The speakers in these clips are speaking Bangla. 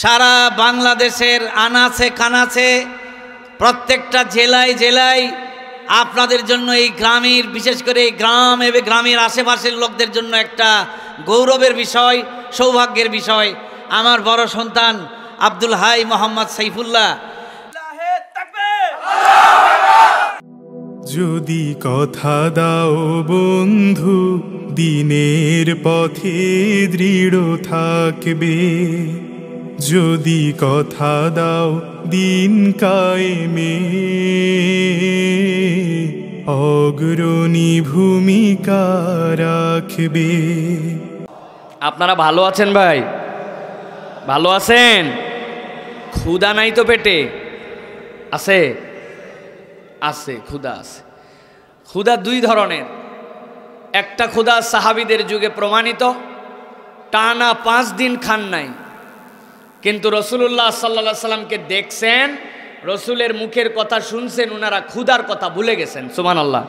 সারা বাংলাদেশের আনাছে কানাছে প্রত্যেকটা জেলায় জেলায় আপনাদের জন্য এই গ্রামের বিশেষ করে এই গ্রাম এবং গ্রামের আশেপাশের লোকদের জন্য একটা গৌরবের বিষয় সৌভাগ্যের বিষয় আমার বড় সন্তান আব্দুল হাই মোহাম্মদ সাইফুল্লাহ যদি কথা দাও বন্ধু দিনের পথে দৃঢ় থাকবে যদি কথা দাও দিন কায়েমে অগ্রণী ভূমিকা রাখবে আপনারা ভালো আছেন ভাই ভালো আছেন ক্ষুদা নাই তো পেটে আছে আছে ক্ষুদা আছে ক্ষুদা দুই ধরনের একটা ক্ষুদা সাহাবিদের যুগে প্রমাণিত টানা পাঁচ দিন খান নাই কিন্তু রসুল্লাহ সাল্লা সাল্লামকে দেখছেন রসুলের মুখের কথা শুনছেন ওনারা ক্ষুধার কথা ভুলে গেছেন সুমান আল্লাহ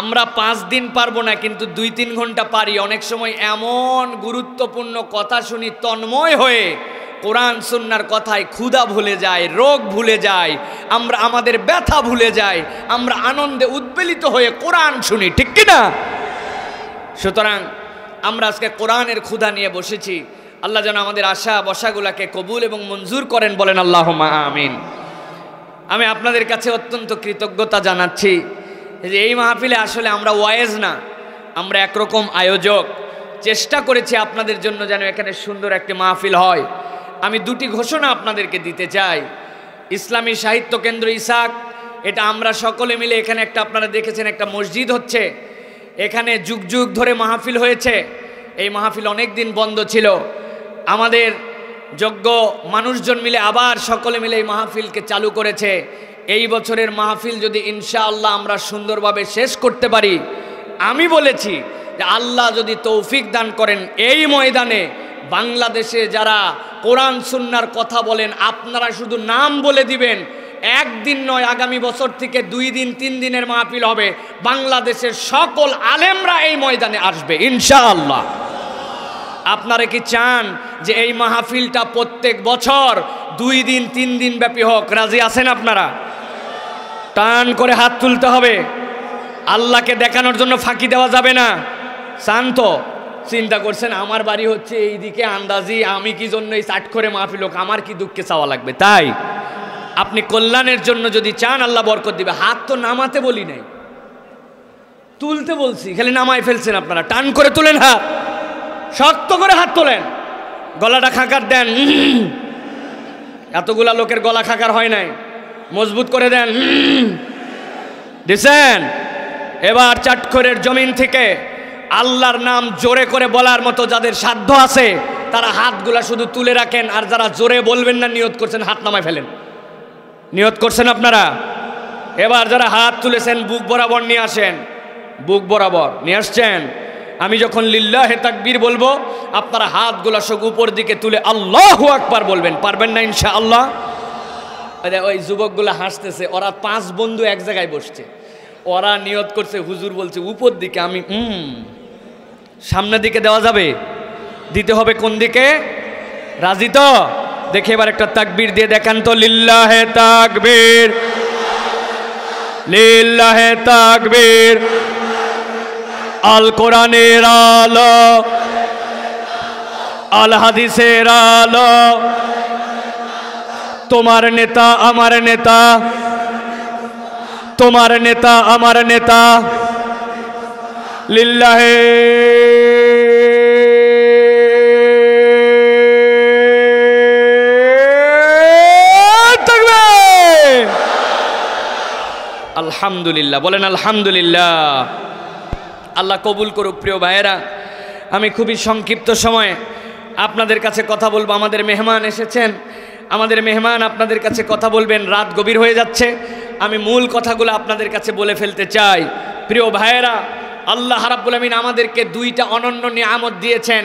আমরা পাঁচ দিন পারবো না কিন্তু দুই তিন ঘন্টা পারি অনেক সময় এমন গুরুত্বপূর্ণ কথা শুনি তন্ময় হয়ে কোরআন সুন্নার কথায় ক্ষুধা ভুলে যায় রোগ ভুলে যায় আমরা আমাদের ব্যথা ভুলে যাই আমরা আনন্দে উদ্বেলিত হয়ে কোরআন শুনি ঠিক কিনা সুতরাং আমরা আজকে কোরআনের ক্ষুধা নিয়ে বসেছি আল্লাহ যেন আমাদের আশা বসাগুলাকে কবুল এবং মঞ্জুর করেন বলেন আল্লাহ আমিন আমি আপনাদের কাছে অত্যন্ত কৃতজ্ঞতা জানাচ্ছি যে এই মাহফিলে আসলে আমরা ওয়েজ না আমরা একরকম আয়োজক চেষ্টা করেছি আপনাদের জন্য যেন এখানে সুন্দর একটি মাহফিল হয় আমি দুটি ঘোষণা আপনাদেরকে দিতে চাই ইসলামী সাহিত্য কেন্দ্র ইসাক এটা আমরা সকলে মিলে এখানে একটা আপনারা দেখেছেন একটা মসজিদ হচ্ছে এখানে যুগ যুগ ধরে মাহফিল হয়েছে এই মাহফিল অনেক দিন বন্ধ ছিল আমাদের যোগ্য মানুষজন মিলে আবার সকলে মিলে এই মাহফিলকে চালু করেছে এই বছরের মাহফিল যদি ইনশাআল্লাহ আমরা সুন্দরভাবে শেষ করতে পারি আমি বলেছি যে আল্লাহ যদি তৌফিক দান করেন এই ময়দানে বাংলাদেশে যারা কোরআন সুন্নার কথা বলেন আপনারা শুধু নাম বলে দিবেন একদিন নয় আগামী বছর থেকে দুই দিন তিন দিনের মাহফিল হবে বাংলাদেশের সকল আলেমরা এই ময়দানে আসবে ইনশাআল্লাহ আপনারা কি চান যে এই মাহফিলটা প্রত্যেক বছর দুই দিন তিন দিন ব্যাপী হোক রাজি আছেন আপনারা টান করে হাত তুলতে হবে আল্লাহকে দেখানোর জন্য ফাঁকি দেওয়া যাবে না শান্ত চিন্তা করছেন আমার বাড়ি হচ্ছে এইদিকে আন্দাজি আমি কি জন্য এই চাট করে মাহফিল হোক আমার কি দুঃখে চাওয়া লাগবে তাই আপনি কল্যাণের জন্য যদি চান আল্লাহ বরকত দিবে হাত তো নামাতে বলি নাই তুলতে বলছি খালি নামায় ফেলছেন আপনারা টান করে তুলেন হাত শক্ত করে হাত তোলেন গলাটা খাঁকার দেন এতগুলা লোকের গলা খাঁকার হয় নাই মজবুত করে দেন দিছেন এবার চাটখরের জমিন থেকে আল্লাহর নাম জোরে করে বলার মতো যাদের সাধ্য আছে তারা হাতগুলা শুধু তুলে রাখেন আর যারা জোরে বলবেন না নিয়ত করছেন হাত নামায় ফেলেন নিয়ত করছেন আপনারা এবার যারা হাত তুলেছেন বুক বরাবর নিয়ে আসেন বুক বরাবর নিয়ে আসছেন আমি যখন লিল্লাহে তাকবীর বলবো আপনারা হাতগুলা সব উপর দিকে তুলে আল্লাহ আকবার বলবেন পারবেন না ইনশা আল্লাহ ওই যুবকগুলো হাসতেছে ওরা পাঁচ বন্ধু এক জায়গায় বসছে ওরা নিয়ত করছে হুজুর বলছে উপর দিকে আমি উম সামনের দিকে দেওয়া যাবে দিতে হবে কোন দিকে রাজি তো দেখে এবার একটা তাকবীর দিয়ে দেখান তো লিল্লাহে তাকবীর লিল্লাহে তাকবীর আল কোরআনের আলো আল হাদিসের আলো তোমার নেতা আমার নেতা তোমার নেতা আমার নেতা লিল্লাহে আলহামদুলিল্লাহ বলেন আলহামদুলিল্লাহ আল্লাহ কবুল করুক প্রিয় ভাইয়েরা আমি খুবই সংক্ষিপ্ত সময়ে আপনাদের কাছে কথা বলবো আমাদের মেহমান এসেছেন আমাদের মেহমান আপনাদের কাছে কথা বলবেন রাত গভীর হয়ে যাচ্ছে আমি মূল কথাগুলো আপনাদের কাছে বলে ফেলতে চাই প্রিয় ভাইয়েরা আল্লাহ হারাবুল আমিন আমাদেরকে দুইটা অনন্য নিয়ামত দিয়েছেন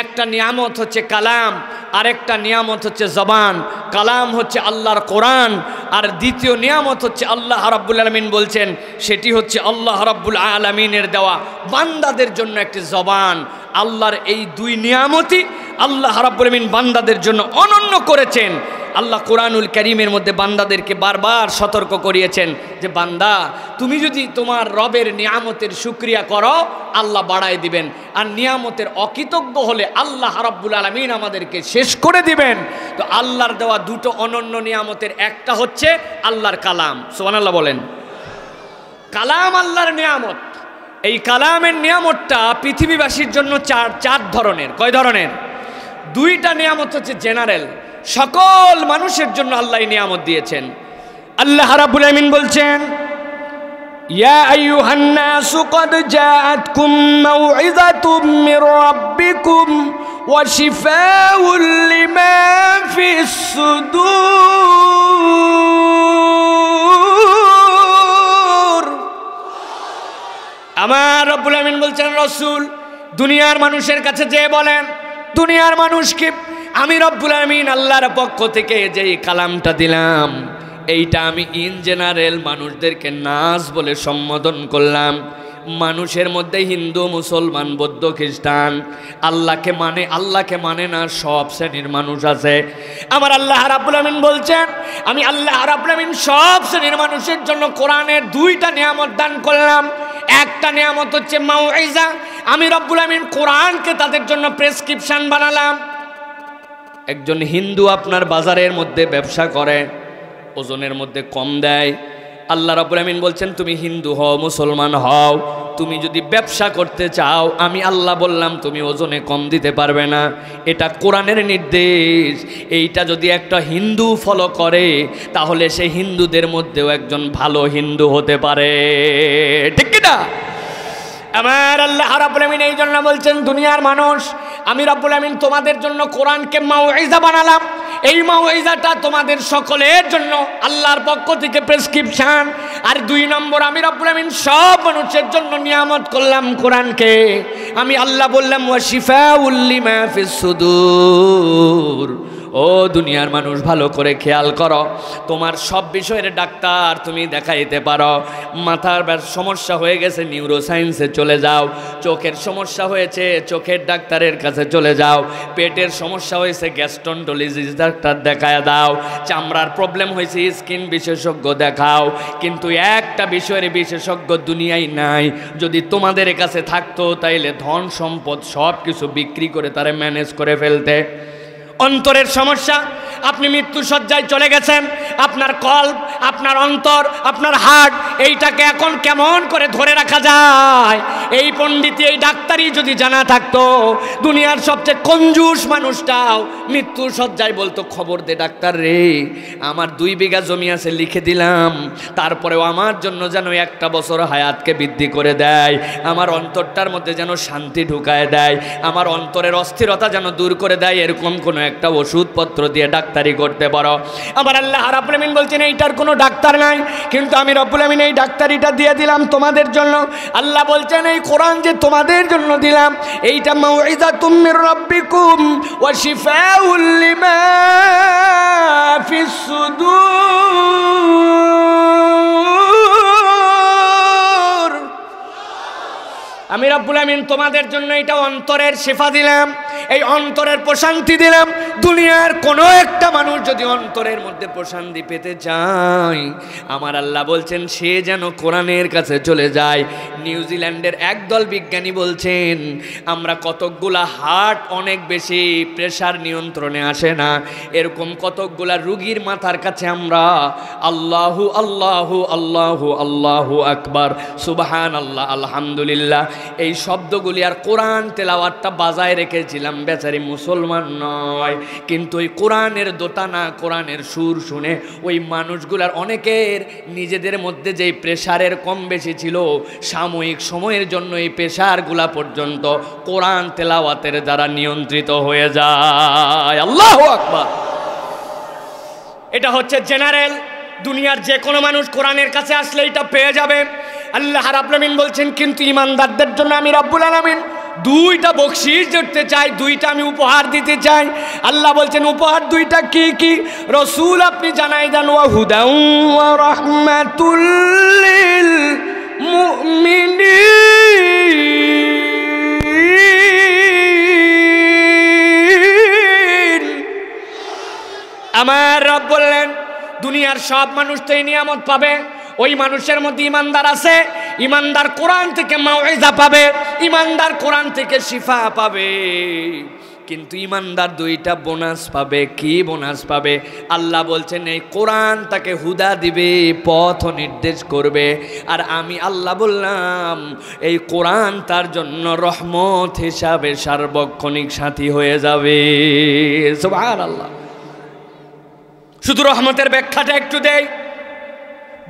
একটা নিয়ামত হচ্ছে কালাম আরেকটা নিয়ামত হচ্ছে জবান কালাম হচ্ছে আল্লাহর কোরআন আর দ্বিতীয় নিয়ামত হচ্ছে আল্লাহ রাব্বুল আলমিন বলছেন সেটি হচ্ছে আল্লাহ রাব্বুল আলমিনের দেওয়া বান্দাদের জন্য একটি জবান আল্লাহর এই দুই নিয়ামতি আল্লাহ রাব্বুলমিন বান্দাদের জন্য অনন্য করেছেন আল্লাহ কোরআনুল করিমের মধ্যে বান্দাদেরকে বারবার সতর্ক করিয়েছেন যে বান্দা তুমি যদি তোমার রবের নিয়ামতের সুক্রিয়া করো আল্লাহ বাড়ায় দিবেন আর নিয়ামতের অকৃতজ্ঞ হলে আল্লাহ রাব্বুল আলমিন আমাদেরকে শেষ করে দিবেন তো আল্লাহর দেওয়া দুটো অনন্য নিয়ামতের একটা হচ্ছে আল্লাহর কালাম আল্লাহ বলেন কালাম আল্লাহর নিয়ামত এই কালামের নিয়ামতটা পৃথিবীবাসীর জন্য চার চার ধরনের কয় ধরনের দুইটা নিয়ামত হচ্ছে জেনারেল সকল মানুষের জন্য আল্লাহ নিয়ামত দিয়েছেন আল্লাহ রাবুল আমিন বলছেন يا আমার রব্বুল আমিন বলছেন রসুল দুনিয়ার মানুষের কাছে যে বলেন দুনিয়ার মানুষ কি আমি রব্বুল আমিন আল্লাহর পক্ষ থেকে যেই কালামটা দিলাম এইটা আমি ইন জেনারেল মানুষদেরকে নাচ বলে সম্বোধন করলাম মানুষের মধ্যে হিন্দু মুসলমান বৌদ্ধ খ্রিস্টান আল্লাহকে মানে আল্লাহকে মানে না সব শ্রেণীর মানুষ আছে আমার আল্লাহ রাবুল আমিন বলছেন আমি আল্লাহ রাবুল আমিন সব শ্রেণীর মানুষের জন্য কোরআনের দুইটা নিয়ামত দান করলাম একটা নিয়ামত হচ্ছে মাওয়াইজা আমি রব্বুল আমিন কোরআনকে তাদের জন্য প্রেসক্রিপশন বানালাম একজন হিন্দু আপনার বাজারের মধ্যে ব্যবসা করে ওজনের মধ্যে কম দেয় আল্লাহ রাবুল আমিন বলছেন তুমি হিন্দু হও মুসলমান হও তুমি যদি ব্যবসা করতে চাও আমি আল্লাহ বললাম তুমি ওজনে কম দিতে পারবে না এটা কোরআনের নির্দেশ এইটা যদি একটা হিন্দু ফলো করে তাহলে সে হিন্দুদের মধ্যেও একজন ভালো হিন্দু হতে পারে ঠিক কিনা আমার আল্লাহ রাবুল আমিন এই জন্য বলছেন দুনিয়ার মানুষ আমি রাব্বুল আমিন তোমাদের জন্য কোরআনকে মাওয়াইজা বানালাম এই মাওয়াইজাটা তোমাদের সকলের জন্য আল্লাহর পক্ষ থেকে প্রেসক্রিপশান আর দুই নম্বর আমি রাব্বুল আমিন সব মানুষের জন্য নিয়ামত করলাম কোরআনকে আমি আল্লাহ বললাম ওয়াশিফা উল্লি উল্লিমা ফিস সুদূর ও দুনিয়ার মানুষ ভালো করে খেয়াল করো তোমার সব বিষয়ের ডাক্তার তুমি দেখাইতে পারো মাথার সমস্যা হয়ে গেছে নিউরো সায়েন্সে চলে যাও চোখের সমস্যা হয়েছে চোখের ডাক্তারের কাছে চলে যাও পেটের সমস্যা হয়েছে গ্যাস্ট্রন্টোলজিস ডাক্তার দেখায় দাও চামড়ার প্রবলেম হয়েছে স্কিন বিশেষজ্ঞ দেখাও কিন্তু একটা বিষয়ের বিশেষজ্ঞ দুনিয়ায় নাই যদি তোমাদের কাছে থাকতো তাইলে ধন সম্পদ সব কিছু বিক্রি করে তারা ম্যানেজ করে ফেলতে অন্তরের সমস্যা আপনি মৃত্যুসজ্জায় চলে গেছেন আপনার কল্প আপনার অন্তর আপনার হার্ট এইটাকে এখন কেমন করে ধরে রাখা যায় এই পণ্ডিতি এই ডাক্তারই যদি জানা থাকতো দুনিয়ার সবচেয়ে কঞ্জুস মানুষটাও মৃত্যুসজ্জায় বলতো খবর দে ডাক্তার রে আমার দুই বিঘা জমি আছে লিখে দিলাম তারপরেও আমার জন্য যেন একটা বছর হায়াতকে বৃদ্ধি করে দেয় আমার অন্তরটার মধ্যে যেন শান্তি ঢুকায় দেয় আমার অন্তরের অস্থিরতা যেন দূর করে দেয় এরকম কোনো একটা ওষুধপত্র দিয়ে ডাক্তারি করতে পারো আবার আল্লাহ রাবুলামিন বলছেন এইটার কোনো ডাক্তার নাই কিন্তু আমি রাবুলামিন এই ডাক্তারিটা দিয়ে দিলাম তোমাদের জন্য আল্লাহ বলছেন এই কোরআন যে তোমাদের জন্য দিলাম এইটা মাউইজা তুমি রব্বিকুম ও শিফা উল্লিমা আমি রব্বুল আমিন তোমাদের জন্য এটা অন্তরের শেফা দিলাম এই অন্তরের প্রশান্তি দিলাম দুনিয়ার কোনো একটা মানুষ যদি অন্তরের মধ্যে প্রশান্তি পেতে চায় আমার আল্লাহ বলছেন সে যেন কোরআনের কাছে চলে যায় নিউজিল্যান্ডের একদল বিজ্ঞানী বলছেন আমরা কতকগুলা হার্ট অনেক বেশি প্রেশার নিয়ন্ত্রণে আসে না এরকম কতকগুলা রুগীর মাথার কাছে আমরা আল্লাহু আল্লাহু আল্লাহু আল্লাহু আকবার সুবাহান আল্লাহ আলহামদুলিল্লাহ এই শব্দগুলি আর কোরআন তেলাওয়াতটা বাজায় রেখেছিলাম বেচারি মুসলমান নয় কিন্তু ওই কোরআনের দোতানা কোরআনের সুর শুনে ওই মানুষগুলার অনেকের নিজেদের মধ্যে যেই প্রেশারের কম বেশি ছিল সাময়িক সময়ের জন্য এই প্রেশারগুলা পর্যন্ত কোরআন তেলাওয়াতের দ্বারা নিয়ন্ত্রিত হয়ে যায় আল্লাহ আকবার এটা হচ্ছে জেনারেল দুনিয়ার যে কোনো মানুষ কোরআনের কাছে আসলে এটা পেয়ে যাবে আল্লাহ রাবলামিন বলছেন কিন্তু ইমানদারদের জন্য আমি রাব্বুল আলমিন দুইটা বকশিস জড়তে চাই দুইটা আমি উপহার দিতে চাই আল্লাহ বলছেন উপহার দুইটা কি কি রসুল আপনি জানাই দেন ও হুদাউ আমার রব বললেন দুনিয়ার সব মানুষ তো এই নিয়ামত পাবে ওই মানুষের মধ্যে ইমানদার আছে ইমানদার কোরআন থেকে মাওয়েজা পাবে ইমানদার কোরআন থেকে শিফা পাবে কিন্তু ইমানদার দুইটা বোনাস পাবে কি বোনাস পাবে আল্লাহ বলছেন এই কোরআন তাকে হুদা দিবে পথ নির্দেশ করবে আর আমি আল্লাহ বললাম এই কোরআন তার জন্য রহমত হিসাবে সার্বক্ষণিক সাথী হয়ে যাবে সুবহানাল্লাহ আল্লাহ শুধু রহমতের ব্যাখ্যাটা একটু দেয়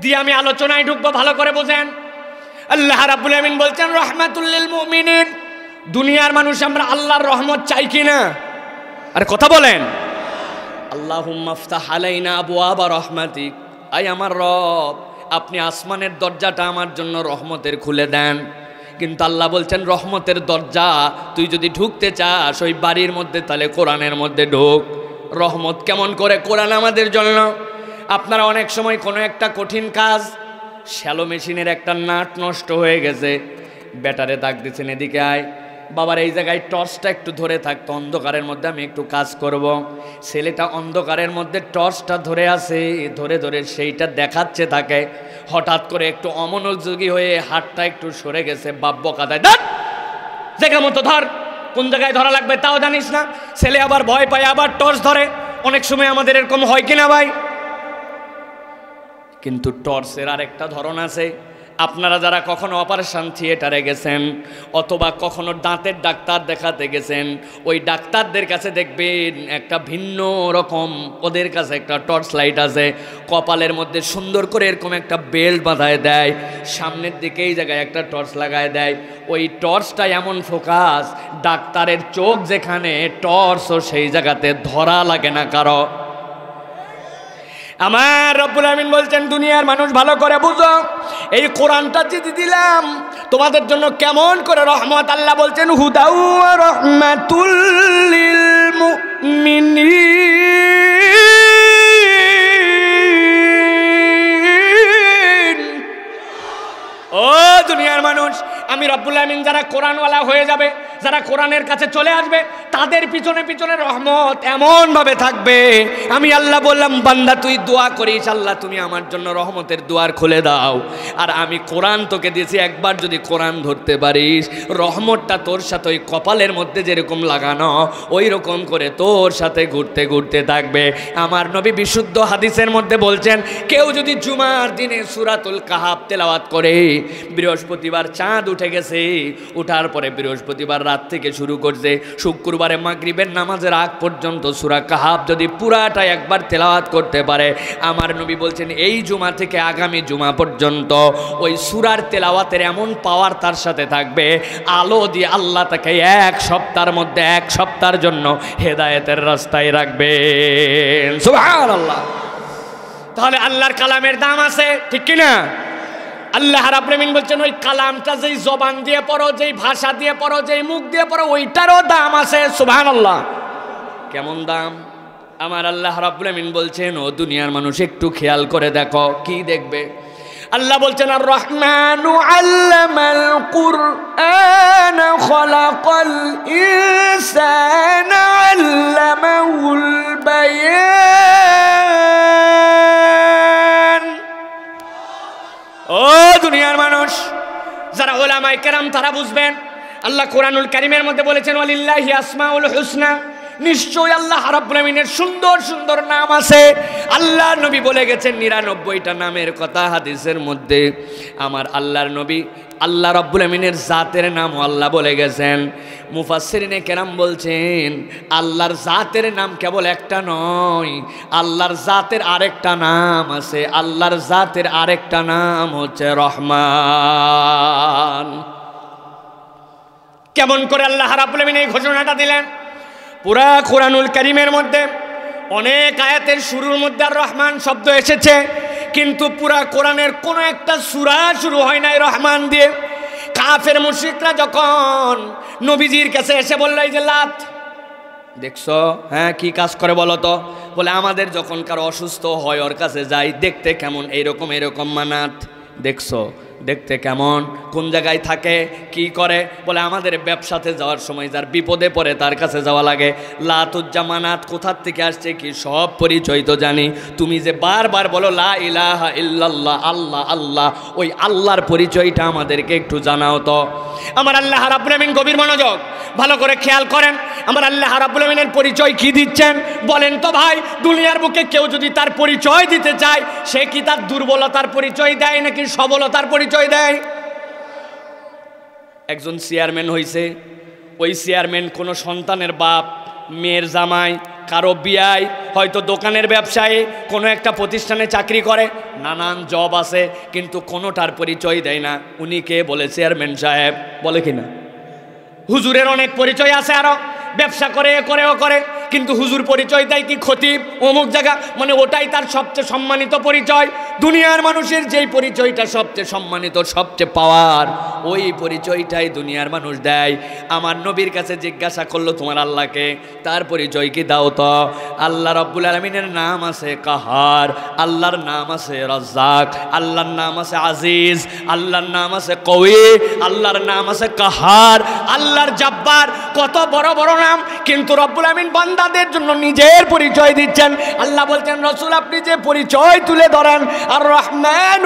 দিয়ে আমি আলোচনায় ঢুকবো ভালো করে বোঝেন আল্লাহ রাবুল আমিন বলছেন রহমাতুল্লিল মুমিনিন দুনিয়ার মানুষ আমরা আল্লাহর রহমত চাই কি না আর কথা বলেন আল্লাহ মাফতাহ আলাইনা আবু আবা রহমাতিক আই আমার রব আপনি আসমানের দরজাটা আমার জন্য রহমতের খুলে দেন কিন্তু আল্লাহ বলছেন রহমতের দরজা তুই যদি ঢুকতে চাস ওই বাড়ির মধ্যে তাহলে কোরআনের মধ্যে ঢুক রহমত কেমন করে কোরআন আমাদের জন্য আপনারা অনেক সময় কোনো একটা কঠিন কাজ শ্যালো মেশিনের একটা নাট নষ্ট হয়ে গেছে ব্যাটারে দাগ দিচ্ছেন এদিকে আয় বাবার এই জায়গায় টর্চটা একটু ধরে থাকতো অন্ধকারের মধ্যে আমি একটু কাজ করব। ছেলেটা অন্ধকারের মধ্যে টর্চটা ধরে আছে ধরে ধরে সেইটা দেখাচ্ছে তাকে হঠাৎ করে একটু অমনোযোগী হয়ে হাতটা একটু সরে গেছে বাব্য কাদায় ধর জায়গা মতো ধর কোন জায়গায় ধরা লাগবে তাও জানিস না ছেলে আবার ভয় পায় আবার টর্চ ধরে অনেক সময় আমাদের এরকম হয় কিনা ভাই কিন্তু টর্চের আর একটা ধরন আছে আপনারা যারা কখনো অপারেশন থিয়েটারে গেছেন অথবা কখনো দাঁতের ডাক্তার দেখাতে গেছেন ওই ডাক্তারদের কাছে দেখবেন একটা ভিন্ন রকম ওদের কাছে একটা টর্চ লাইট আছে কপালের মধ্যে সুন্দর করে এরকম একটা বেল্ট বাঁধায় দেয় সামনের দিকে এই জায়গায় একটা টর্চ লাগায় দেয় ওই টর্চটা এমন ফোকাস ডাক্তারের চোখ যেখানে টর্চও সেই জায়গাতে ধরা লাগে না কারো আমার রব্বুল আমিন বলছেন দুনিয়ার মানুষ ভালো করে বুঝো এই কোরআনটা যদি দিলাম তোমাদের জন্য কেমন করে রহমত আল্লাহ বলছেন হুদাউ রহমাতুল ও দুনিয়ার মানুষ আমি রব্বুল আমিন যারা কোরআনওয়ালা হয়ে যাবে যারা কোরআনের কাছে চলে আসবে তাদের পিছনে পিছনে রহমত এমনভাবে থাকবে আমি আল্লাহ বললাম বান্দা তুই দোয়া করিস আল্লাহ তুমি আমার জন্য রহমতের দুয়ার খুলে দাও আর আমি কোরআন তোকে দিয়েছি একবার যদি কোরআন ধরতে পারিস রহমতটা তোর সাথে ওই কপালের মধ্যে যেরকম লাগানো ওই রকম করে তোর সাথে ঘুরতে ঘুরতে থাকবে আমার নবী বিশুদ্ধ হাদিসের মধ্যে বলছেন কেউ যদি জুমার দিনে সুরাতুল কাহাব তেলাওয়াত করে বৃহস্পতিবার চাঁদ উঠে গেছে উঠার পরে বৃহস্পতিবার রাত থেকে শুরু করছে শুক্রবার পারে মাগরিবের নামাজের আগ পর্যন্ত সুরা কাহাব যদি পুরাটা একবার তেলাওয়াত করতে পারে আমার নবী বলছেন এই জুমা থেকে আগামী জুমা পর্যন্ত ওই সুরার তেলাওয়াতের এমন পাওয়ার তার সাথে থাকবে আলো দিয়ে আল্লাহ তাকে এক সপ্তাহের মধ্যে এক সপ্তাহের জন্য হেদায়েতের রাস্তায় রাখবেন সুবহানাল্লাহ আল্লাহ তাহলে আল্লাহর কালামের দাম আছে ঠিক কিনা আল্লাহ রাব্রেমিন বলছেন ওই কালামটা যেই জবান দিয়ে পড়ো যেই ভাষা দিয়ে পড়ো যেই মুখ দিয়ে পড়ো ওইটারও দাম আছে সুভান আল্লাহ কেমন দাম আমার আল্লাহ রাব্রেমিন বলছেন ও দুনিয়ার মানুষ একটু খেয়াল করে দেখো কি দেখবে আল্লাহ বলছেন আর রহমান আল্লাহ যারা ওলামায় কেরাম তারা বুঝবেন আল্লাহ কোরআনুল কারিমের মধ্যে বলেছেন আলিল্লাহি আসমাউল হুসনা নিশ্চয়ই আল্লাহ হারাবিনের সুন্দর সুন্দর নাম আছে আল্লাহ নবী বলে গেছেন নিরানব্বইটা নামের কথা হাদিসের মধ্যে আমার আল্লাহর নবী আল্লাহ রাব্বুল আমিনের জাতের নাম আল্লাহ বলে গেছেন মুফাসরিনে কেরাম বলছেন আল্লাহর জাতের নাম কেবল একটা নয় আল্লাহর জাতের আরেকটা নাম আছে আল্লাহর জাতের আরেকটা নাম হচ্ছে রহমান কেমন করে আল্লাহ রাব্বুল আমিন এই ঘোষণাটা দিলেন পুরা কোরআনুল করিমের মধ্যে অনেক আয়াতের শুরুর মধ্যে আর রহমান শব্দ এসেছে কিন্তু পুরা কোরআনের কোনো একটা সুরা শুরু হয় নাই রহমান দিয়ে কাফের মুশিকরা যখন নবীজির কাছে এসে বললো এই যে লাত দেখছ হ্যাঁ কি কাজ করে বলো তো বলে আমাদের যখন কারো অসুস্থ হয় ওর কাছে যাই দেখতে কেমন এইরকম এরকম মানাত দেখছো দেখতে কেমন কোন জায়গায় থাকে কি করে বলে আমাদের ব্যবসাতে যাওয়ার সময় যার বিপদে পড়ে তার কাছে যাওয়া লাগে লাতুজ্জামানাত কোথার থেকে আসছে কি সব পরিচয় তো জানি তুমি যে বারবার বলো লা ইলাহা ইল্লাল্লাহ আল্লাহ আল্লাহ ওই আল্লাহর পরিচয়টা আমাদেরকে একটু জানাও তো আমার আল্লাহ রাব্বুল আমিন গভীর মনোযোগ ভালো করে খেয়াল করেন আমার আল্লাহ রাব্বুল আমিনের পরিচয় কি দিচ্ছেন বলেন তো ভাই দুনিয়ার বুকে কেউ যদি তার পরিচয় দিতে চায় সে কি তার দুর্বলতার পরিচয় দেয় নাকি সবলতার পরিচয় পরিচয় দেয় একজন চেয়ারম্যান হয়েছে ওই চেয়ারম্যান কোনো সন্তানের বাপ মেয়ের জামাই কারো বিয়ায় হয়তো দোকানের ব্যবসায় কোনো একটা প্রতিষ্ঠানে চাকরি করে নানান জব আছে কিন্তু কোনোটার পরিচয় দেয় না উনি কে বলে চেয়ারম্যান সাহেব বলে কিনা হুজুরের অনেক পরিচয় আছে আরও ব্যবসা করে করেও করে ও করে কিন্তু হুজুর পরিচয় দেয় কি ক্ষতি অমুক জায়গা মানে ওটাই তার সবচেয়ে সম্মানিত পরিচয় দুনিয়ার মানুষের যেই পরিচয়টা সবচেয়ে সম্মানিত সবচেয়ে পাওয়ার ওই পরিচয়টাই দুনিয়ার মানুষ দেয় আমার নবীর কাছে জিজ্ঞাসা করলো তোমার আল্লাহকে তার পরিচয় কি দাও তো আল্লাহ রব্বুল আলমিনের নাম আছে কাহার আল্লাহর নাম আছে রজ্জাক আল্লাহর নাম আছে আজিজ আল্লাহর নাম আছে কৌ আল্লাহর নাম আছে কাহার আল্লাহর জব্বার কত বড় বড় সালাম কিন্তু রব্বুল আমিন বান্দাদের জন্য নিজের পরিচয় দিচ্ছেন আল্লাহ বলছেন রসুল আপনি যে পরিচয় তুলে ধরেন আর রহমান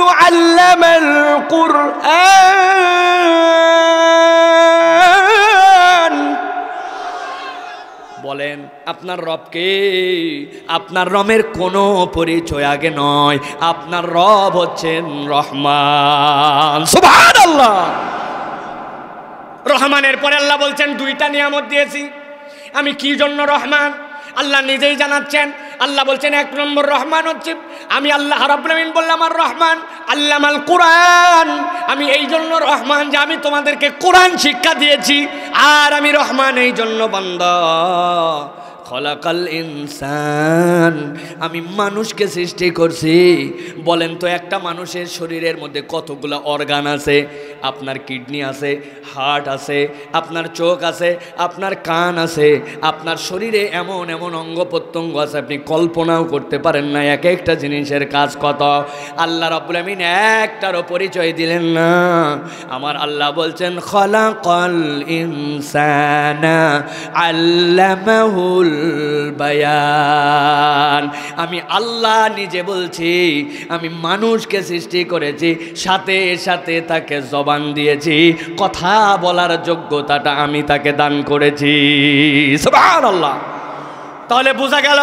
বলেন আপনার রবকে আপনার রমের কোনো পরিচয় আগে নয় আপনার রব হচ্ছেন রহমান আল্লাহ রহমানের পরে আল্লাহ বলছেন দুইটা নিয়ামত দিয়েছি আমি কি জন্য রহমান আল্লাহ নিজেই জানাচ্ছেন আল্লাহ বলছেন এক নম্বর রহমান হচ্ছে আমি আল্লাহ রবীন্দিন বললাম আর রহমান আল্লাহ মাল কোরআন আমি এই জন্য রহমান যে আমি তোমাদেরকে কোরআন শিক্ষা দিয়েছি আর আমি রহমান এই জন্য বন্ধ খলাকাল ইনসান আমি মানুষকে সৃষ্টি করছি বলেন তো একটা মানুষের শরীরের মধ্যে কতগুলো অর্গান আছে আপনার কিডনি আছে হার্ট আছে আপনার চোখ আছে আপনার কান আছে আপনার শরীরে এমন এমন অঙ্গ প্রত্যঙ্গ আছে আপনি কল্পনাও করতে পারেন না এক একটা জিনিসের কাজ কত আল্লাহ রবুল আমিন একটারও পরিচয় দিলেন না আমার আল্লাহ বলছেন খলা কল ইনসানা আল্লাহুল বায়ান আমি আল্লাহ নিজে বলছি আমি মানুষকে সৃষ্টি করেছি সাথে সাথে তাকে জব জবান দিয়েছি কথা বলার যোগ্যতাটা আমি তাকে দান করেছি তাহলে বোঝা গেল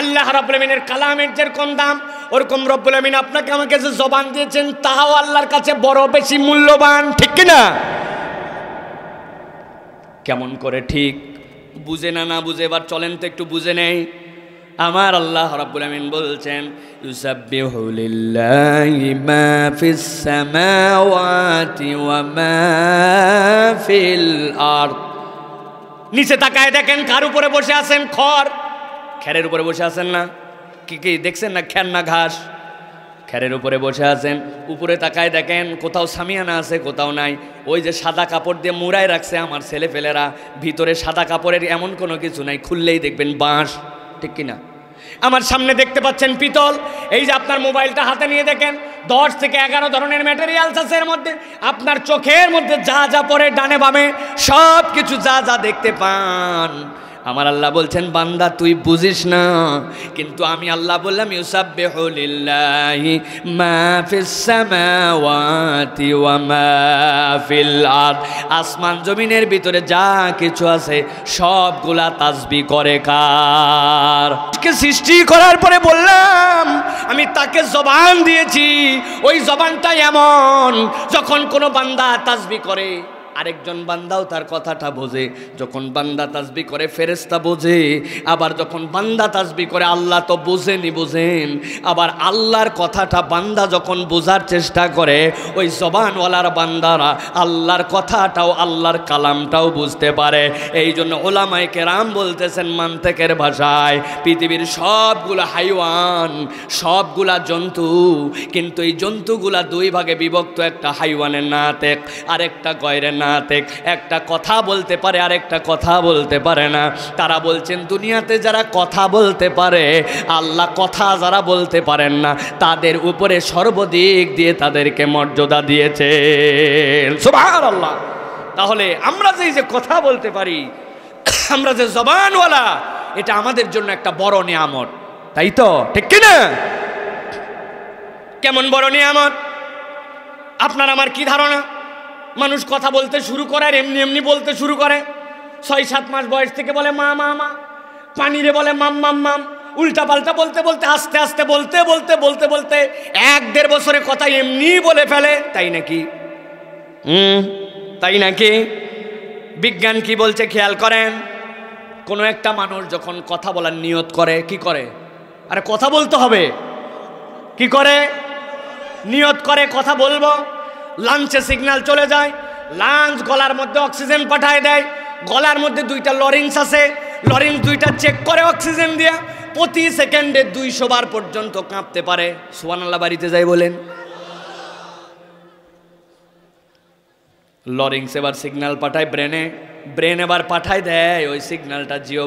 আল্লাহ রবিনের কালামের যেরকম দাম ওরকম রবিন আপনাকে আমাকে যে জবান দিয়েছেন তাহাও আল্লাহর কাছে বড় বেশি মূল্যবান ঠিক কিনা কেমন করে ঠিক বুঝে না না বুঝে এবার চলেন তো একটু বুঝে নেই আমার আল্লাহ রাব্বুল আমিন বলছেন ইউসাব্বিহু লিল্লাহি মা ফিস সামাওয়াতি ওয়া মা ফিল আরদ নিচে তাকায় দেখেন কার উপরে বসে আছেন খড় খেরের উপরে বসে আছেন না কি কি দেখছেন না খ্যার না ঘাস খ্যারের উপরে বসে আছেন উপরে তাকায় দেখেন কোথাও সামিয়ানা আছে কোথাও নাই ওই যে সাদা কাপড় দিয়ে মুড়াই রাখছে আমার ছেলেপেলেরা ভিতরে সাদা কাপড়ের এমন কোনো কিছু নাই খুললেই দেখবেন বাঁশ ঠিক কিনা আমার সামনে দেখতে পাচ্ছেন পিতল এই যে আপনার মোবাইলটা হাতে নিয়ে দেখেন দশ থেকে এগারো ধরনের ম্যাটেরিয়ালস আছে এর মধ্যে আপনার চোখের মধ্যে যা যা পরে ডানে বামে সব কিছু যা যা দেখতে পান আমার আল্লাহ বলছেন বান্দা তুই বুঝিস না কিন্তু আমি আল্লাহ বললাম ইউসাবিহি আসমান জমিনের ভিতরে যা কিছু আছে সবগুলা তাজবি করে কার সৃষ্টি করার পরে বললাম আমি তাকে জবান দিয়েছি ওই জবানটাই এমন যখন কোনো বান্দা তাজবি করে আরেকজন বান্দাও তার কথাটা বোঝে যখন বান্দা তাজবি করে ফেরেস্তা বোঝে আবার যখন বান্দা তাজবি করে আল্লাহ তো বোঝেনি বোঝেন আবার আল্লাহর কথাটা বান্দা যখন বোঝার চেষ্টা করে ওই জবানওয়ালার বান্দারা আল্লাহর কথাটাও আল্লাহর কালামটাও বুঝতে পারে এই জন্য ওলামাই কেরাম বলতেছেন মান্তেকের ভাষায় পৃথিবীর সবগুলো হাইওয়ান সবগুলা জন্তু কিন্তু এই জন্তুগুলা দুই ভাগে বিভক্ত একটা হাইওয়ানের নাতেক আরেকটা গয়রের না দুনিয়াতে একটা কথা বলতে পারে আর একটা কথা বলতে পারে না তারা বলছেন দুনিয়াতে যারা কথা বলতে পারে আল্লাহ কথা যারা বলতে পারেন না তাদের উপরে সর্বদিক দিয়ে তাদেরকে মর্যাদা দিয়েছে আল্লাহ তাহলে আমরা যে যে কথা বলতে পারি আমরা যে জবানওয়ালা এটা আমাদের জন্য একটা বড় নিয়ামত তাই তো ঠিক কিনা কেমন বড় নিয়ামত আপনার আমার কি ধারণা মানুষ কথা বলতে শুরু করে আর এমনি এমনি বলতে শুরু করে ছয় সাত মাস বয়স থেকে বলে মা মা মা পানিরে বলে মাম মাম মাম উল্টা পাল্টা বলতে বলতে আস্তে আস্তে বলতে বলতে বলতে বলতে এক দেড় বছরে কথা এমনি বলে ফেলে তাই নাকি হুম তাই নাকি বিজ্ঞান কি বলছে খেয়াল করেন কোনো একটা মানুষ যখন কথা বলার নিয়ত করে কি করে আরে কথা বলতে হবে কি করে নিয়ত করে কথা বলবো লাঞ্চে সিগন্যাল চলে যায় লাঞ্চ গলার মধ্যে অক্সিজেন পাঠায় দেয় গলার মধ্যে দুইটা লরেন্স আছে লরেন্স দুইটা চেক করে অক্সিজেন দিয়ে প্রতি সেকেন্ডে দুইশো বার পর্যন্ত কাঁপতে পারে সোয়ানাল্লা বাড়িতে যাই বলেন লরিংস এবার সিগন্যাল পাঠায় ব্রেনে ব্রেন এবার পাঠায় দেয় ওই সিগন্যালটা জিও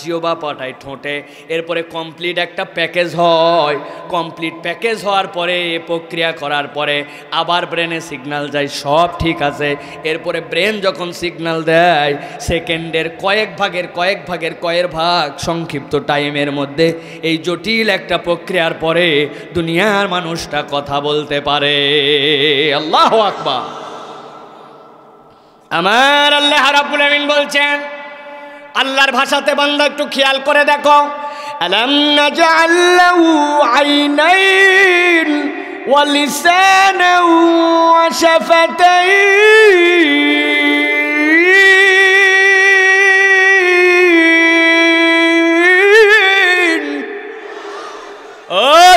জিওবা পাঠায় ঠোঁটে এরপরে কমপ্লিট একটা প্যাকেজ হয় কমপ্লিট প্যাকেজ হওয়ার পরে এ প্রক্রিয়া করার পরে আবার ব্রেনে সিগন্যাল যায় সব ঠিক আছে এরপরে ব্রেন যখন সিগনাল দেয় সেকেন্ডের কয়েক ভাগের কয়েক ভাগের কয়ের ভাগ সংক্ষিপ্ত টাইমের মধ্যে এই জটিল একটা প্রক্রিয়ার পরে দুনিয়ার মানুষটা কথা বলতে পারে আল্লাহ আকবা আমার আল্লাহ রাবুল আমিন বলছেন আল্লাহর ভাষাতে বান্দা একটু খেয়াল করে দেখো ও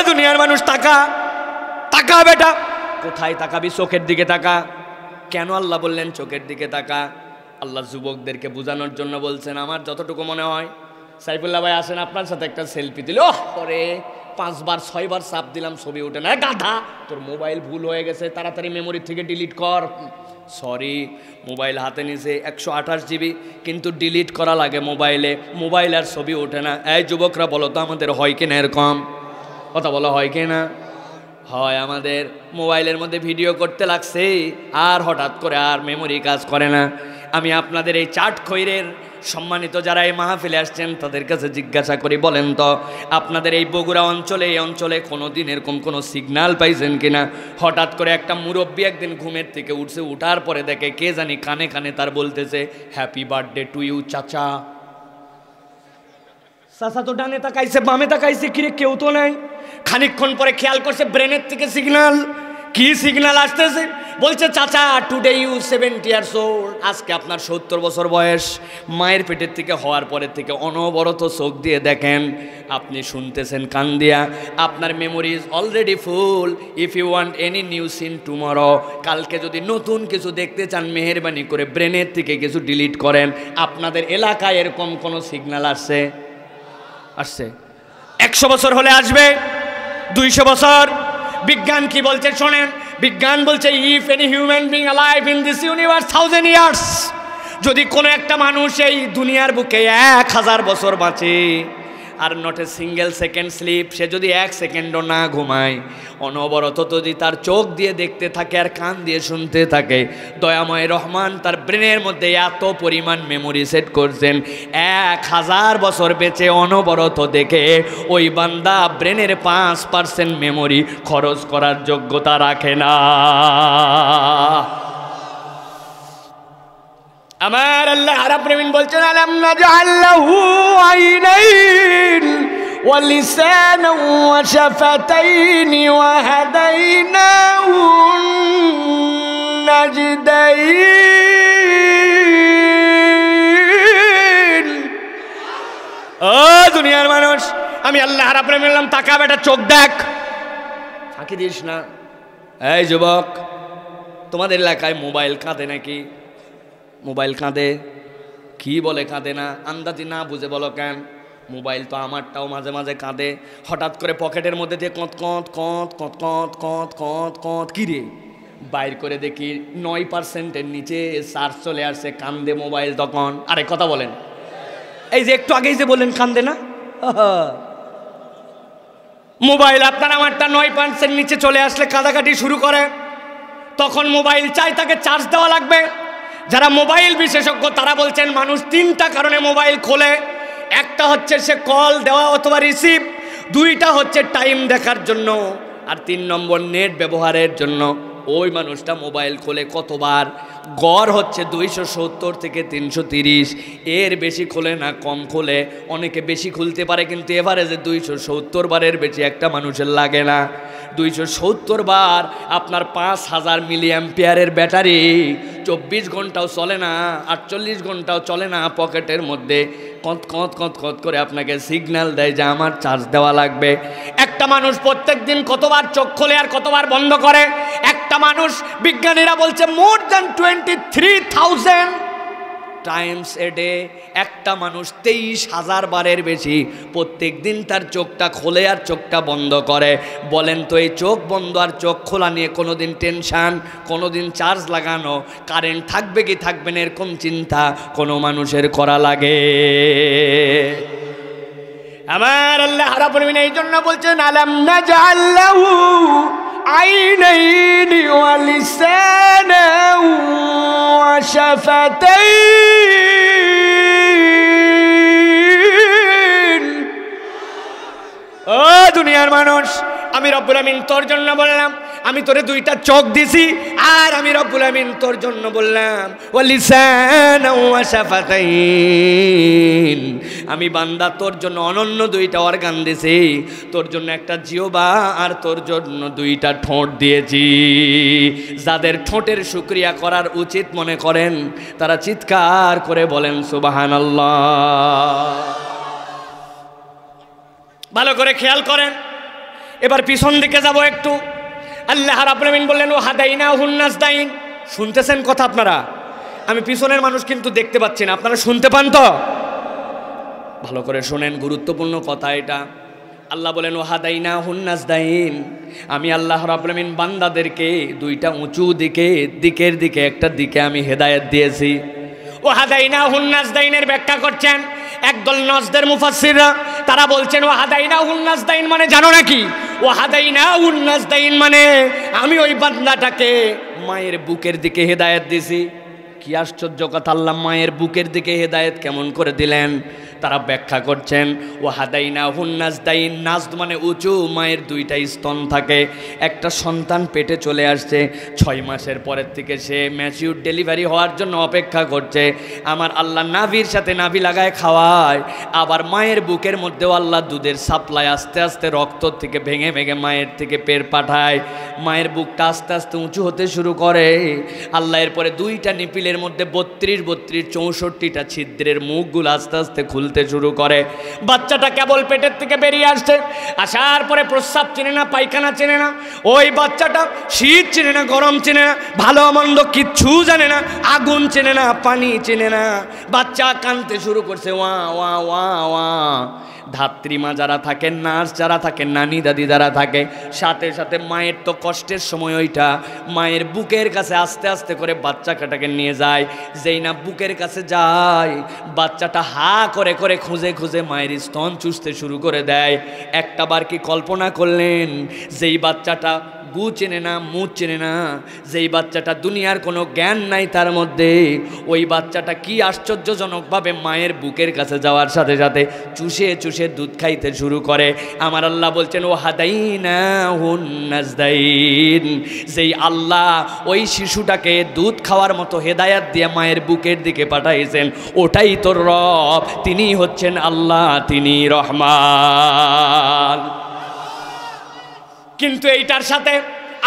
দুনিয়ার মানুষ তাকা তাকা বেটা কোথায় তাকাবি চোখের দিকে তাকা কেন আল্লাহ বললেন চোখের দিকে তাকা আল্লাহ যুবকদেরকে বোঝানোর জন্য বলছেন আমার যতটুকু মনে হয় সাইফুল্লাহ ভাই আসেন আপনার সাথে একটা সেলফি দিল পরে পাঁচবার ছয়বার সাপ দিলাম ছবি ওঠে না গাধা তোর মোবাইল ভুল হয়ে গেছে তাড়াতাড়ি মেমোরি থেকে ডিলিট কর সরি মোবাইল হাতে নিছে একশো আঠাশ জিবি কিন্তু ডিলিট করা লাগে মোবাইলে মোবাইল আর ছবি ওঠে না এই যুবকরা বলো তো আমাদের হয় কিনা এরকম কথা বলা হয় কিনা হয় আমাদের মোবাইলের মধ্যে ভিডিও করতে লাগছে আর হঠাৎ করে আর মেমোরি কাজ করে না আমি আপনাদের এই চাট খৈরের সম্মানিত যারা এই মাহফিলে আসছেন তাদের কাছে জিজ্ঞাসা করি বলেন তো আপনাদের এই বগুড়া অঞ্চলে এই অঞ্চলে কোনো দিন এরকম কোনো সিগনাল পাইছেন কিনা হঠাৎ করে একটা মুরব্বী একদিন ঘুমের থেকে উঠছে উঠার পরে দেখে কে জানি কানে কানে তার বলতেছে হ্যাপি বার্থডে টু ইউ চাচা চাচা তো ডানে তাকাইছে বামে তাকাইছে কিরে কেউ তো নাই খানিক্ষণ পরে খেয়াল করছে ব্রেনের থেকে সিগনাল কি সিগনাল আসতেছে বলছে চাচা today you seventy years old আজকে আপনার সত্তর বছর বয়স মায়ের পেটের থেকে হওয়ার পরের থেকে অনবরত চোখ দিয়ে দেখেন আপনি শুনতেছেন কান দিয়া আপনার memory is already full if you want any new scene tomorrow কালকে যদি নতুন কিছু দেখতে চান মেহরবানি করে ব্রেনের থেকে কিছু ডিলিট করেন আপনাদের এলাকায় এরকম কোনো সিগনাল আসছে আসছে একশো বছর হলে আসবে দুইশো বছর বিজ্ঞান কি বলছে শোনেন বিজ্ঞান বলছে if any human being alive in this universe thousand years যদি কোনো একটা মানুষ এই দুনিয়ার বুকে এক হাজার বছর বাঁচে আর নটে সিঙ্গেল সেকেন্ড স্লিপ সে যদি এক সেকেন্ডও না ঘুমায় অনবরত যদি তার চোখ দিয়ে দেখতে থাকে আর কান দিয়ে শুনতে থাকে দয়াময় রহমান তার ব্রেনের মধ্যে এত পরিমাণ মেমোরি সেট করছেন এক হাজার বছর বেঁচে অনবরত দেখে ওই বান্দা ব্রেনের পাঁচ পার্সেন্ট মেমোরি খরচ করার যোগ্যতা রাখে না আমার আল্লাহ আরব প্রবীণ বলছেন আলাম না জাল্লাহু আইনাইন ولسانا وشفتين وهديناه النجدين ও দুনিয়ার মানুষ আমি আল্লাহ রাবরে মিললাম তাকা বেটা চোখ দেখ ফাঁকি দিস না এই যুবক তোমাদের এলাকায় মোবাইল কাঁদে নাকি মোবাইল কাঁদে কি বলে কাঁদে না আন্দাজি না বুঝে বলো কেন মোবাইল তো আমারটাও মাঝে মাঝে কাঁদে হঠাৎ করে পকেটের মধ্যে দিয়ে কঁত কঁত কঁত কঁত কঁত কঁত কঁত কঁত কিরে বাইর করে দেখি নয় পার্সেন্টের নিচে সার্চ চলে আসে কান্দে মোবাইল তখন আরে কথা বলেন এই যে একটু আগেই যে বললেন কান্দে না মোবাইল আপনার আমারটা নয় পার্সেন্ট নিচে চলে আসলে কাদাকাটি শুরু করে তখন মোবাইল চাই তাকে চার্জ দেওয়া লাগবে যারা মোবাইল বিশেষজ্ঞ তারা বলছেন মানুষ তিনটা কারণে মোবাইল খোলে একটা হচ্ছে সে কল দেওয়া অথবা রিসিভ দুইটা হচ্ছে টাইম দেখার জন্য আর তিন নম্বর নেট ব্যবহারের জন্য ওই মানুষটা মোবাইল খোলে কতবার গড় হচ্ছে দুইশো সত্তর থেকে তিনশো তিরিশ এর বেশি খোলে না কম খোলে অনেকে বেশি খুলতে পারে কিন্তু এভারেজে দুইশো সত্তর বারের বেশি একটা মানুষের লাগে না দুইশো সত্তর বার আপনার পাঁচ হাজার মিলিয়াম্পিয়ারের ব্যাটারি চব্বিশ ঘন্টাও চলে না আটচল্লিশ ঘন্টাও চলে না পকেটের মধ্যে কত কত কত কত করে আপনাকে সিগন্যাল দেয় যে আমার চার্জ দেওয়া লাগবে একটা মানুষ প্রত্যেক দিন কতবার চোখ খোলে আর কতবার বন্ধ করে একটা মানুষ বিজ্ঞানীরা বলছে more than twenty three thousand times a day একটা মানুষ তেইশ হাজার বারের বেশি প্রত্যেক দিন তার চোখটা খোলে আর চোখটা বন্ধ করে বলেন তো এই চোখ বন্ধ আর চোখ খোলা নিয়ে কোনো দিন টেনশান কোনো দিন চার্জ লাগানো কারেন্ট থাকবে কি থাকবে না এরকম চিন্তা কোনো মানুষের করা লাগে আমার আল্লাহ রাবুলমিন এই জন্য বলছেন আলাম না জাল্লাহু ও দুনিয়ার মানুষ আমি রব্বুল আমিন তোর জন্য বললাম আমি তোরে দুইটা চোখ দিছি আর আমি রব্বুল আমিন তোর জন্য বললাম ও আমি বান্দা তোর জন্য অনন্য দুইটা অর্গান দিছি তোর জন্য একটা জিওবা আর তোর জন্য দুইটা ঠোঁট দিয়েছি যাদের ঠোঁটের শুক্রিয়া করার উচিত মনে করেন তারা চিৎকার করে বলেন সুবাহান ভালো করে খেয়াল করেন এবার পিছন দিকে যাব একটু আল্লাহ রাবুলামিন বললেন ও হাদাইনা হুন্নাসদাইন শুনতেছেন কথা আপনারা আমি পিছনের মানুষ কিন্তু দেখতে পাচ্ছি না আপনারা শুনতে পান তো ভালো করে শোনেন গুরুত্বপূর্ণ কথা এটা আল্লাহ বলেন ওহাদাইনা হুন্নাসদাইন আমি আল্লাহ রাবলামিন বান্দাদেরকে দুইটা উঁচু দিকে দিকের দিকে একটা দিকে আমি হেদায়ত দিয়েছি ও হাদাইনা হুন্নাসদাইনের ব্যাখ্যা করছেন একদল নজদের মুফাসিররা তারা বলছেন ও হাদাইনা হুন্নাসদাইন মানে জানো নাকি ও হাদাই না উন্নাস দাইন মানে আমি ওই বান্দাটাকে মায়ের বুকের দিকে হেদায়ত দিছি কি আশ্চর্য কথা আল্লাহ মায়ের বুকের দিকে হেদায়েত কেমন করে দিলেন তারা ব্যাখ্যা করছেন ও হাদাইনা হুন্নাস দাইন নাজ মানে উঁচু মায়ের দুইটা স্তন থাকে একটা সন্তান পেটে চলে আসছে ছয় মাসের পরের থেকে সে ম্যাচিউর ডেলিভারি হওয়ার জন্য অপেক্ষা করছে আমার আল্লাহ নাভির সাথে নাভি লাগায় খাওয়ায় আবার মায়ের বুকের মধ্যেও আল্লাহ দুধের সাপ্লাই আস্তে আস্তে রক্ত থেকে ভেঙে ভেঙে মায়ের থেকে পের পাঠায় মায়ের বুকটা আস্তে আস্তে উঁচু হতে শুরু করে আল্লাহ এরপরে দুইটা নিপিলের এর মধ্যে বত্রিশ বত্রিশ চৌষট্টিটা ছিদ্রের মুখগুলো আস্তে আস্তে খুলতে শুরু করে বাচ্চাটা কেবল পেটের থেকে বেরিয়ে আসছে আসার পরে প্রস্রাব চেনে না পায়খানা চেনে না ওই বাচ্চাটা শীত চেনে না গরম চেনে না ভালো মন্দ কিচ্ছু জানে না আগুন চেনে না পানি চেনে না বাচ্চা কানতে শুরু করছে ওয়া ওয়া ওয়া ওয়া ধাত্রীমা যারা থাকে নার্স যারা থাকে নানি দাদি যারা থাকে সাথে সাথে মায়ের তো কষ্টের সময় ওইটা মায়ের বুকের কাছে আস্তে আস্তে করে বাচ্চা কাটাকে নিয়ে যায় যেই না বুকের কাছে যায় বাচ্চাটা হা করে করে খুঁজে খুঁজে মায়ের স্তন চুষতে শুরু করে দেয় একটাবার কি কল্পনা করলেন যেই বাচ্চাটা গু চেনে না মু চেনে না যেই বাচ্চাটা দুনিয়ার কোনো জ্ঞান নাই তার মধ্যে ওই বাচ্চাটা কি আশ্চর্যজনকভাবে মায়ের বুকের কাছে যাওয়ার সাথে সাথে চুষে চুষে দুধ খাইতে শুরু করে আমার আল্লাহ বলছেন ও হাদাইনা হুন নাজদাইন যেই আল্লাহ ওই শিশুটাকে দুধ খাওয়ার মতো হেদায়াত দিয়ে মায়ের বুকের দিকে পাঠাইছেন ওটাই তোর রব তিনি হচ্ছেন আল্লাহ তিনি রহমান কিন্তু এইটার সাথে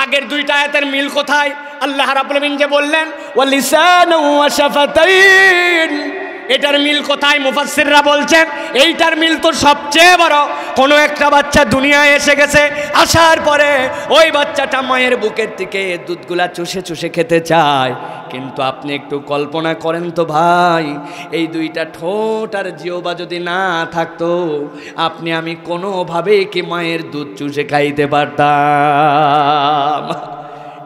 আগের দুইটা আয়াতের মিল কোথায় আল্লাহ রাবুল যে বললেন ওয়া শাফাতাইন এটার মিল কোথায় মুফাসিররা বলছেন এইটার মিল তো সবচেয়ে বড় কোনো একটা বাচ্চা দুনিয়ায় এসে গেছে আসার পরে ওই বাচ্চাটা মায়ের বুকের থেকে দুধগুলা চুষে চুষে খেতে চায় কিন্তু আপনি একটু কল্পনা করেন তো ভাই এই দুইটা ঠোঁট আর জিওবা যদি না থাকতো আপনি আমি কোনোভাবেই কি মায়ের দুধ চুষে খাইতে পারতাম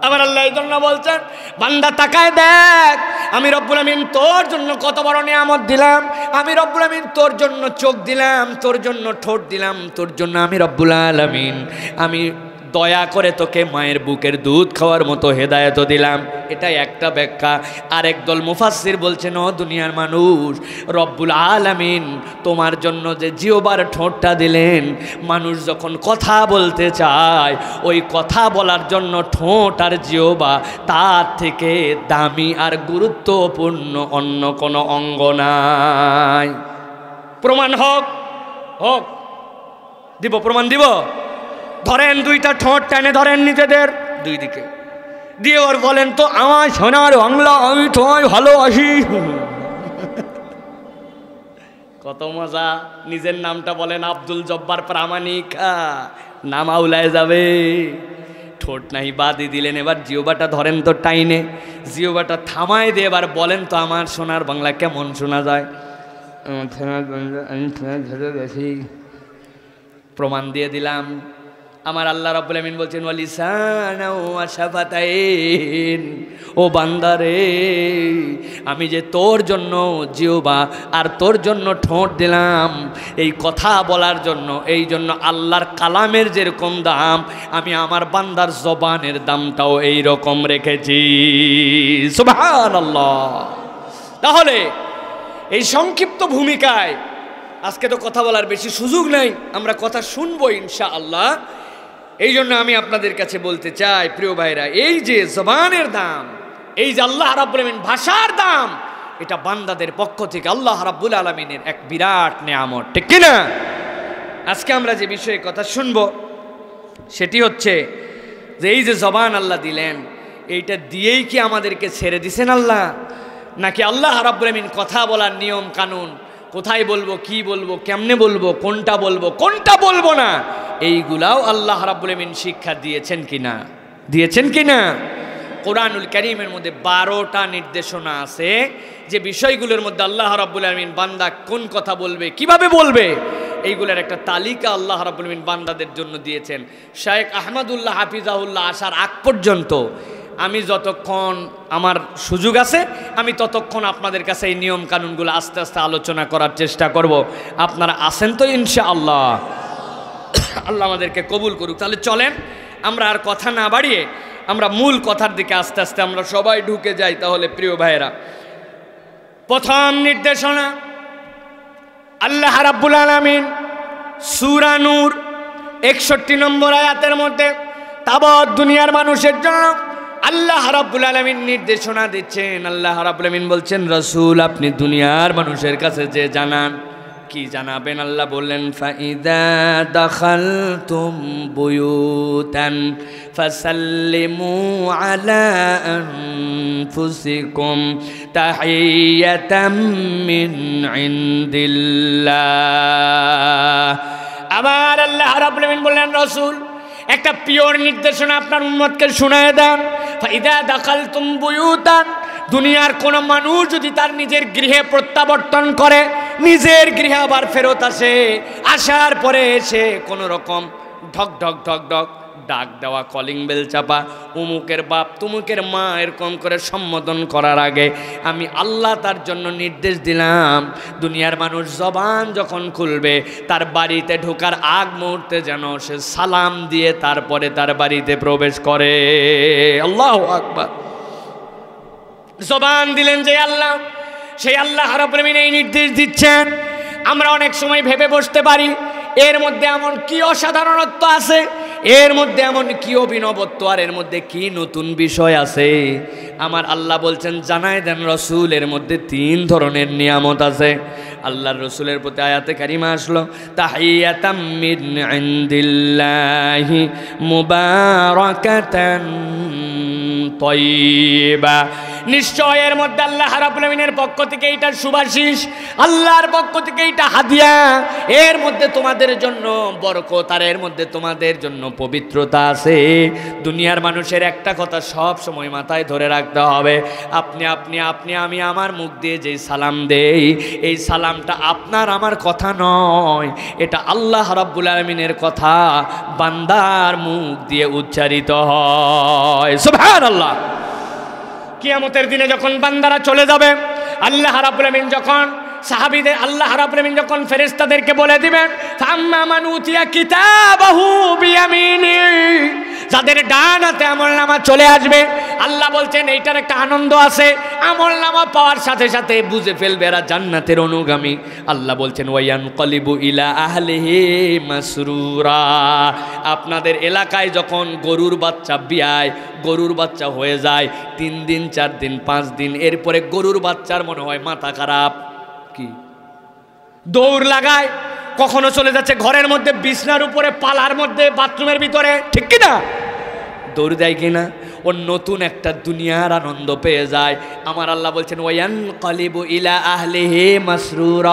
আবার আল্লাহ এই জন্য বলছেন বান্দা তাকায় দেখ আমি রব্বুল আমিন তোর জন্য কত বড় নিয়ামত দিলাম আমি রব্বুল আমিন তোর জন্য চোখ দিলাম তোর জন্য ঠোঁট দিলাম তোর জন্য আমি রব্বুল আলমিন আমি দয়া করে তোকে মায়ের বুকের দুধ খাওয়ার মতো হেদায়ত দিলাম এটা একটা ব্যাখ্যা আর একদল মুফাসির বলছেন ও দুনিয়ার মানুষ রব্বুল আলামিন তোমার জন্য যে জিওবার ঠোঁটটা দিলেন মানুষ যখন কথা বলতে চায় ওই কথা বলার জন্য ঠোঁট আর জিওবা তার থেকে দামি আর গুরুত্বপূর্ণ অন্য কোনো অঙ্গ নাই প্রমাণ হোক হোক দিব প্রমাণ দিব ধরেন দুইটা ঠোঁট টেনে ধরেন নিজেদের দুই দিকে দিয়ে ওর বলেন তো আমার সোনার বাংলা আমি তোমায় ভালোবাসি কত মজা নিজের নামটা বলেন আব্দুল জব্বার প্রামাণিক নাম আউলায় যাবে ঠোঁট নাই বাদই দিলেন এবার জিওবাটা ধরেন তো টাইনে জিওবাটা থামায় দিয়ে এবার বলেন তো আমার সোনার বাংলা কেমন শোনা যায় প্রমাণ দিয়ে দিলাম আমার আল্লাহ রাব্বুল আমিন বলছেন ওয়ালিসান ও বান্দারে আমি যে তোর জন্য জিওবা আর তোর জন্য ঠোঁট দিলাম এই কথা বলার জন্য এই জন্য আল্লাহর কালামের যেরকম দাম আমি আমার বান্দার জবানের দামটাও এই রকম রেখেছি আল্লাহ তাহলে এই সংক্ষিপ্ত ভূমিকায় আজকে তো কথা বলার বেশি সুযোগ নাই আমরা কথা শুনবো ইনশা আল্লাহ এই জন্য আমি আপনাদের কাছে বলতে চাই প্রিয় ভাইরা এই যে জবানের দাম এই যে আল্লাহ রাবুলেন ভাষার দাম এটা বান্দাদের পক্ষ থেকে আল্লাহ রাবুল আলমিনের এক বিরাট নেয়ামত ঠিক কিনা আজকে আমরা যে বিষয়ে কথা শুনব সেটি হচ্ছে যে এই যে জবান আল্লাহ দিলেন এইটা দিয়েই কি আমাদেরকে ছেড়ে দিছেন আল্লাহ নাকি আল্লাহ রাবুল আলমিন কথা বলার নিয়ম কানুন কোথায় বলবো কি বলবো কেমনে বলবো কোনটা বলবো কোনটা বলবো না এইগুলাও আল্লাহ রাবুলমিন শিক্ষা দিয়েছেন কি না দিয়েছেন কি না কোরআনুল করিমের মধ্যে বারোটা নির্দেশনা আছে যে বিষয়গুলোর মধ্যে আল্লাহ রাব্বুল আলমিন বান্দা কোন কথা বলবে কিভাবে বলবে এইগুলোর একটা তালিকা আল্লাহ রাবুল আলমিন বান্দাদের জন্য দিয়েছেন শায়েক আহমদুল্লাহ হাফিজাউল্লাহ আসার আগ পর্যন্ত আমি যতক্ষণ আমার সুযোগ আছে আমি ততক্ষণ আপনাদের কাছে এই নিয়ম কানুনগুলো আস্তে আস্তে আলোচনা করার চেষ্টা করব আপনারা আছেন তো ইনশা আল্লাহ আল্লাহ আমাদেরকে কবুল করুক তাহলে চলেন আমরা আর কথা না বাড়িয়ে আমরা মূল কথার দিকে আস্তে আস্তে আমরা সবাই ঢুকে যাই তাহলে প্রিয় ভাইয়েরা প্রথম নির্দেশনা আল্লাহ রাব্বুল আলমিন সুরানুর একষট্টি নম্বর আয়াতের মধ্যে তাবৎ দুনিয়ার মানুষের জন্য আল্লাহ রাব্বুল আলমিন নির্দেশনা দিচ্ছেন আল্লাহ রাব্বুল আলমিন বলছেন রসুল আপনি দুনিয়ার মানুষের কাছে যে জানান কি জানাবেন আল্লাহ বললেন ফাইদা দখল তুম বুয়ুতান ফাসাল্লিমু আলা আনফুসিকুম তাহিয়াতাম মিন ইনদিল্লাহ আবার আল্লাহ রাব্বুল আলামিন বললেন রসুল একটা পিওর নির্দেশনা আপনার উন্মতকে শোনায় দেন ফাইদা দাখাল তুম্বুতান দুনিয়ার কোনো মানুষ যদি তার নিজের গৃহে প্রত্যাবর্তন করে নিজের গৃহে আবার ফেরত আসে আসার পরে এসে কোন রকম ঢক ঢক ঢক ঢক ডাক দেওয়া কলিং বেল চাপা উমুকের বাপ তুমুকের মা এরকম করে সম্বোধন করার আগে আমি আল্লাহ তার জন্য নির্দেশ দিলাম দুনিয়ার মানুষ জবান যখন খুলবে তার বাড়িতে ঢোকার আগ মুহূর্তে যেন সে সালাম দিয়ে তারপরে তার বাড়িতে প্রবেশ করে আল্লাহ আকবর জবান দিলেন যে আল্লাহ সেই আল্লাহ হরপ্রেমিন এই নির্দেশ দিচ্ছেন আমরা অনেক সময় ভেবে বসতে পারি এর মধ্যে এমন কি অসাধারণত্ব আছে এর মধ্যে এমন কি অভিনবত্ব আর এর মধ্যে কি নতুন বিষয় আছে আমার আল্লাহ বলছেন জানাই দেন রসুল এর মধ্যে তিন ধরনের নিয়ামত আছে আল্লাহর রসুলের প্রতি আয়াতে কারিমা আসলো তাহিয়াত নিশ্চয়ের এর মধ্যে আল্লাহ হারাবলামিনের পক্ষ থেকে এটা সুভাষিস আল্লাহর পক্ষ থেকে এটা হাদিয়া এর মধ্যে তোমাদের জন্য বরকত আর এর মধ্যে তোমাদের জন্য পবিত্রতা আছে দুনিয়ার মানুষের একটা কথা সব সময় মাথায় ধরে রাখতে হবে আপনি আপনি আপনি আমি আমার মুখ দিয়ে যেই সালাম দেই এই সালামটা আপনার আমার কথা নয় এটা আল্লাহ রাব্বুল আলমিনের কথা বান্দার মুখ দিয়ে উচ্চারিত হয় সুভান আল্লাহ কিয়ামতের দিনে যখন বান্দারা চলে যাবে আল্লাহ রাবুল আমিন যখন সাহাবিদের আল্লাহ রাবুল আমিন যখন ফেরেস্তাদেরকে বলে দিবেন যাদের ডান হাতে আমল নামা চলে আসবে আল্লাহ বলছেন এইটার একটা আনন্দ আছে আমল নামা পাওয়ার সাথে সাথে বুঝে ফেলবে এরা জান্নাতের অনুগামী আল্লাহ বলছেন ওয়াইয়ান কলিবু ইলা হে মাসরুরা আপনাদের এলাকায় যখন গরুর বাচ্চা বিয়ায় গরুর বাচ্চা হয়ে যায় তিন দিন চার দিন পাঁচ দিন এরপরে গরুর বাচ্চার মনে হয় মাথা খারাপ কি দৌড় লাগায় কখনো চলে যাচ্ছে ঘরের মধ্যে বিছনার উপরে পালার মধ্যে বাথরুমের ভিতরে ঠিক কিনা দৌড় দেয় কিনা ও নতুন একটা দুনিয়ার আনন্দ পেয়ে যায় আমার আল্লাহ বলছেন ওয়ান কলিবু ইলা আহলে হে মাসরুর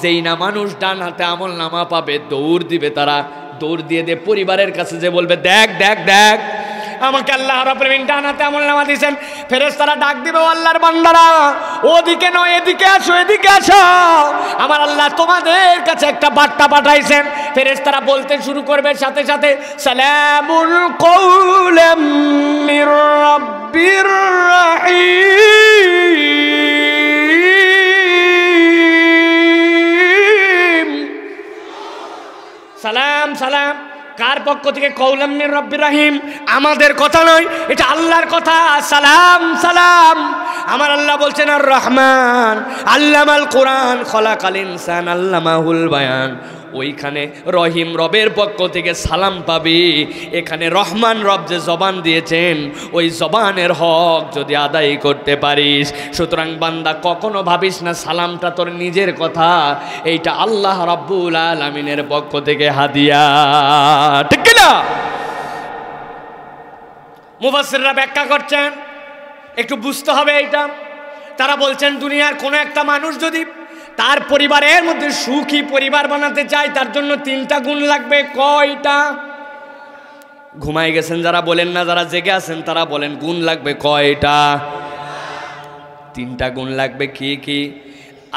যেই না মানুষ ডান হাতে আমল নামা পাবে দৌড় দিবে তারা দৌড় দিয়ে দিয়ে পরিবারের কাছে যে বলবে দেখ দেখ দেখ আমাকে আল্লাহ রবীন্দিন ডানাতে এমন নামা দিয়েছেন ফেরেস তারা ডাক দিবে আল্লাহর বান্দারা ওদিকে নয় এদিকে আসো এদিকে আসো আমার আল্লাহ তোমাদের কাছে একটা বার্তা পাঠাইছেন ফেরেস তারা বলতে শুরু করবে সাথে সাথে সালামুল কৌলাম সালাম সালাম কার পক্ষ থেকে কৌলাম্মির রব্বির রাহিম আমাদের কথা নয় এটা আল্লাহর কথা সালাম সালাম আমার আল্লাহ বলছেন আর রহমান আল্লামাল কোরআন খলাকাল আল্লাহ মাহুল বায়ান ওইখানে রহিম রবের পক্ষ থেকে সালাম পাবি এখানে রহমান রব যে জবান দিয়েছেন ওই জবানের হক যদি আদায় করতে পারিস সুতরাং বান্দা কখনো ভাবিস না সালামটা তোর নিজের কথা এইটা আল্লাহ রব্বুল আলমিনের পক্ষ থেকে হাদিয়া ঠিক কিনা মুবাসিররা ব্যাখ্যা করছেন একটু বুঝতে হবে এইটা তারা বলছেন দুনিয়ার কোনো একটা মানুষ যদি তার পরিবারের মধ্যে সুখী পরিবার বানাতে চাই তার জন্য তিনটা গুণ লাগবে কয়টা ঘুমাই গেছেন যারা বলেন না যারা জেগে আছেন তারা বলেন গুণ লাগবে কয়টা তিনটা গুণ লাগবে কি কি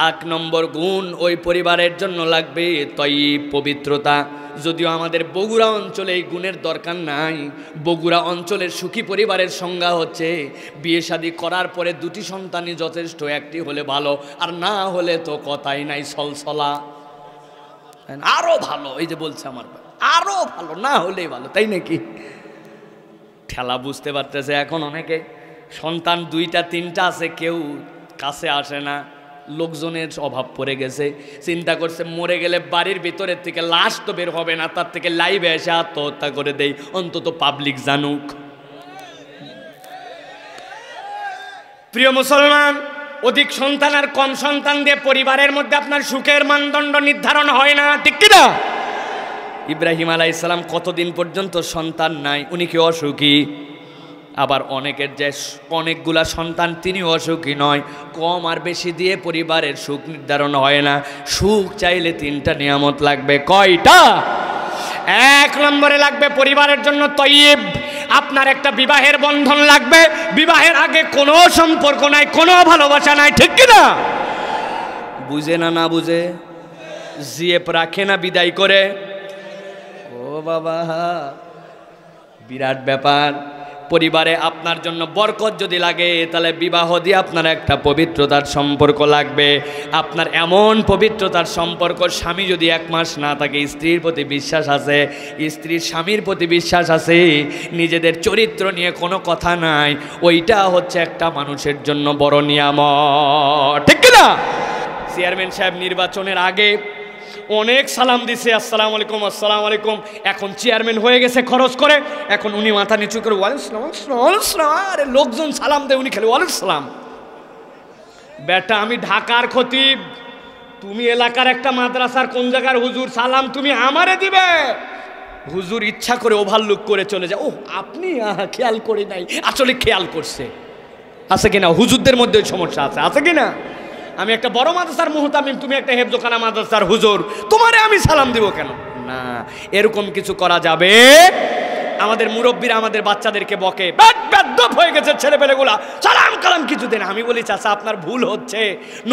এক নম্বর গুণ ওই পরিবারের জন্য লাগবে তৈব পবিত্রতা যদিও আমাদের বগুড়া অঞ্চলে এই গুণের দরকার নাই বগুড়া অঞ্চলের সুখী পরিবারের সংজ্ঞা হচ্ছে বিয়ে শাদী করার পরে দুটি সন্তানই যথেষ্ট একটি হলে ভালো আর না হলে তো কথাই নাই সলসলা আরও ভালো এই যে বলছে আমার আরও ভালো না হলেই ভালো তাই নাকি ঠেলা বুঝতে পারতেছে এখন অনেকে সন্তান দুইটা তিনটা আছে কেউ কাছে আসে না লোকজনের অভাব পড়ে গেছে চিন্তা করছে মরে গেলে বাড়ির ভিতরের থেকে লাশ তো বের হবে না তার থেকে লাইভে এসে আত্মহত্যা করে দেয় অন্তত পাবলিক জানুক প্রিয় মুসলমান অধিক সন্তান আর কম সন্তান দিয়ে পরিবারের মধ্যে আপনার সুখের মানদণ্ড নির্ধারণ হয় না ঠিক কিনা ইব্রাহিম আলাইসালাম কতদিন পর্যন্ত সন্তান নাই উনি কি অসুখী আবার অনেকের যে অনেকগুলা সন্তান তিনি অসুখী নয় কম আর বেশি দিয়ে পরিবারের সুখ নির্ধারণ হয় না সুখ চাইলে তিনটা নিয়ামত লাগবে কয়টা এক নম্বরে লাগবে পরিবারের জন্য তৈব আপনার একটা বিবাহের বন্ধন লাগবে বিবাহের আগে কোনো সম্পর্ক নাই কোনো ভালোবাসা নাই ঠিক কিনা বুঝে না না বুঝে জিয়েপ রাখে না বিদায় করে ও বাবা বিরাট ব্যাপার পরিবারে আপনার জন্য বরকত যদি লাগে তাহলে বিবাহ দিয়ে আপনার একটা পবিত্রতার সম্পর্ক লাগবে আপনার এমন পবিত্রতার সম্পর্ক স্বামী যদি এক মাস না থাকে স্ত্রীর প্রতি বিশ্বাস আছে স্ত্রীর স্বামীর প্রতি বিশ্বাস আছে নিজেদের চরিত্র নিয়ে কোনো কথা নাই ওইটা হচ্ছে একটা মানুষের জন্য বড় নিয়ামত ঠিক না চেয়ারম্যান সাহেব নির্বাচনের আগে অনেক সালাম দিছে আসসালাম আলাইকুম আসসালাম আলাইকুম এখন চেয়ারম্যান হয়ে গেছে খরচ করে এখন উনি মাথা নিচু করে আরে লোকজন সালাম দেয় উনি খেলে সালাম বেটা আমি ঢাকার খতিব তুমি এলাকার একটা মাদ্রাসার কোন জায়গার হুজুর সালাম তুমি আমারে দিবে হুজুর ইচ্ছা করে ওভারলুক করে চলে যায় ও আপনি খেয়াল করে নাই আসলে খেয়াল করছে আছে কিনা হুজুরদের মধ্যে সমস্যা আছে আছে কিনা আমি একটা বড় মাদ্রাসার মুহতামিম তুমি একটা হেফজোখানা মাদ্রাসার হুজুর তোমারে আমি সালাম দিব কেন না এরকম কিছু করা যাবে আমাদের মুরব্বীরা আমাদের বাচ্চাদেরকে বকে ব্যাদ্যপ হয়ে গেছে ছেলেপেলেগুলা সালাম কালাম কিছু দেন আমি বলি চাচা আপনার ভুল হচ্ছে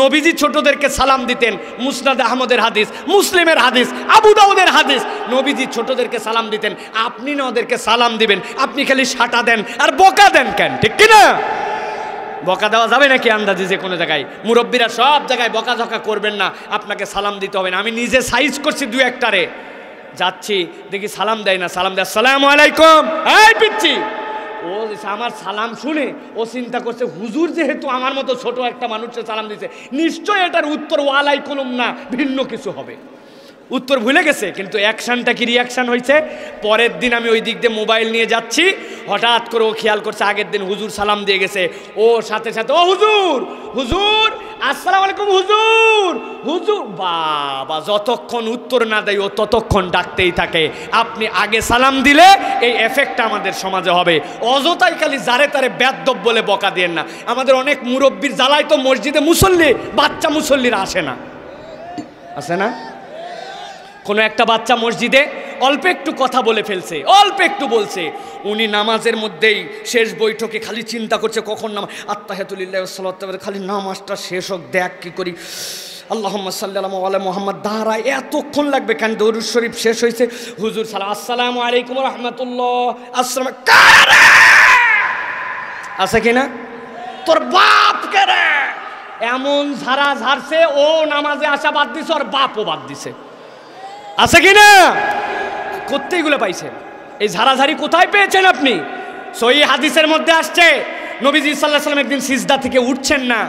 নবীজি ছোটদেরকে সালাম দিতেন মুসনাদ আহমদের হাদিস মুসলিমের হাদিস আবু দাউদের হাদিস নবীজি ছোটদেরকে সালাম দিতেন আপনি না ওদেরকে সালাম দিবেন আপনি খালি সাটা দেন আর বকা দেন কেন ঠিক কিনা বকা দেওয়া যাবে নাকি আন্দাজে যে কোনো জায়গায় মুরব্বীরা সব জায়গায় বকাঝকা করবেন না আপনাকে সালাম দিতে হবে না আমি নিজে সাইজ করছি দু একটারে যাচ্ছি দেখি সালাম দেয় না সালাম দেয় সালাম আলাইকুম এই পিচ্ছি ও আমার সালাম শুনে ও চিন্তা করছে হুজুর যেহেতু আমার মতো ছোট একটা মানুষকে সালাম দিচ্ছে নিশ্চয় এটার উত্তর ওয়ালাই কলম না ভিন্ন কিছু হবে উত্তর ভুলে গেছে কিন্তু অ্যাকশানটা কি রিয়াকশান হয়েছে পরের দিন আমি ওই দিক দিয়ে মোবাইল নিয়ে যাচ্ছি হঠাৎ করে ও খেয়াল করছে আগের দিন হুজুর সালাম দিয়ে গেছে ও সাথে সাথে ও হুজুর হুজুর আসসালাম আলাইকুম হুজুর হুজুর বাবা যতক্ষণ উত্তর না দেয় ও ততক্ষণ ডাকতেই থাকে আপনি আগে সালাম দিলে এই এফেক্টটা আমাদের সমাজে হবে অযথাই খালি যারে তারে ব্যাদ্যব বলে বকা দিয়ে না আমাদের অনেক মুরব্বীর জ্বালায় তো মসজিদে মুসল্লি বাচ্চা মুসল্লিরা আসে না আসে না কোনো একটা বাচ্চা মসজিদে অল্প একটু কথা বলে ফেলছে অল্প একটু বলছে উনি নামাজের মধ্যেই শেষ বৈঠকে খালি চিন্তা করছে কখন নামা আত্মাহাতুলিল্লাহ সাল্লা খালি নামাজটা শেষ হোক দেখ কী করি আল্লাহ সাল্লাম আল্লাহ মোহাম্মদ দাঁড়ায় এতক্ষণ লাগবে কেন দরুদ শরীফ শেষ হয়েছে হুজুর সালাম আসসালাম আলাইকুম রহমতুল্লাহ আসসালাম আছে কিনা তোর বাপ কেন এমন ঝাড়া ঝাড়ছে ও নামাজে আসা বাদ দিছে ওর বাপও বাদ দিছে আছে কি না কোথেকেগুলো পাইছেন এই ঝাড়াঝাড়ি কোথায় পেয়েছেন আপনি সই হাদিসের মধ্যে আসছে নবীজি সাল্লাহ সাল্লাম একদিন সিজদা থেকে উঠছেন না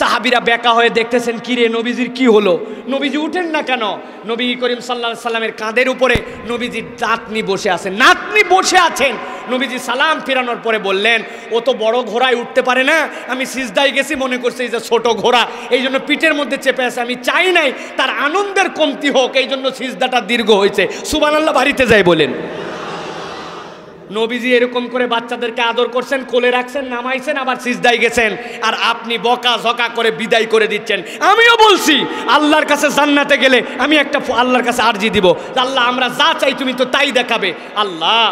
সাহাবিরা বেকা হয়ে দেখতেছেন কিরে নবীজির কি হলো নবীজি উঠেন না কেন নবী করিম সাল্লা সাল্লামের কাঁধের উপরে নবীজির দাঁতনি বসে আছেন নাতনি বসে আছেন নবীজি সালাম ফেরানোর পরে বললেন ও তো বড় ঘোড়ায় উঠতে পারে না আমি সিজদায় গেছি মনে করছি এই যে ছোট ঘোড়া এই জন্য পিঠের মধ্যে চেপে আছে আমি চাই নাই তার আনন্দের কমতি হোক এই জন্য সিজদাটা দীর্ঘ হয়েছে সুবান আল্লাহ বাড়িতে যাই বলেন নবীজি এরকম করে বাচ্চাদেরকে আদর করছেন কোলে রাখছেন নামাইছেন আবার সিজদাই গেছেন আর আপনি বকা ঝকা করে বিদায় করে দিচ্ছেন আমিও বলছি আল্লাহর কাছে জান্নাতে গেলে আমি একটা আল্লাহর কাছে আর্জি দিব আল্লাহ আমরা যা চাই তুমি তো তাই দেখাবে আল্লাহ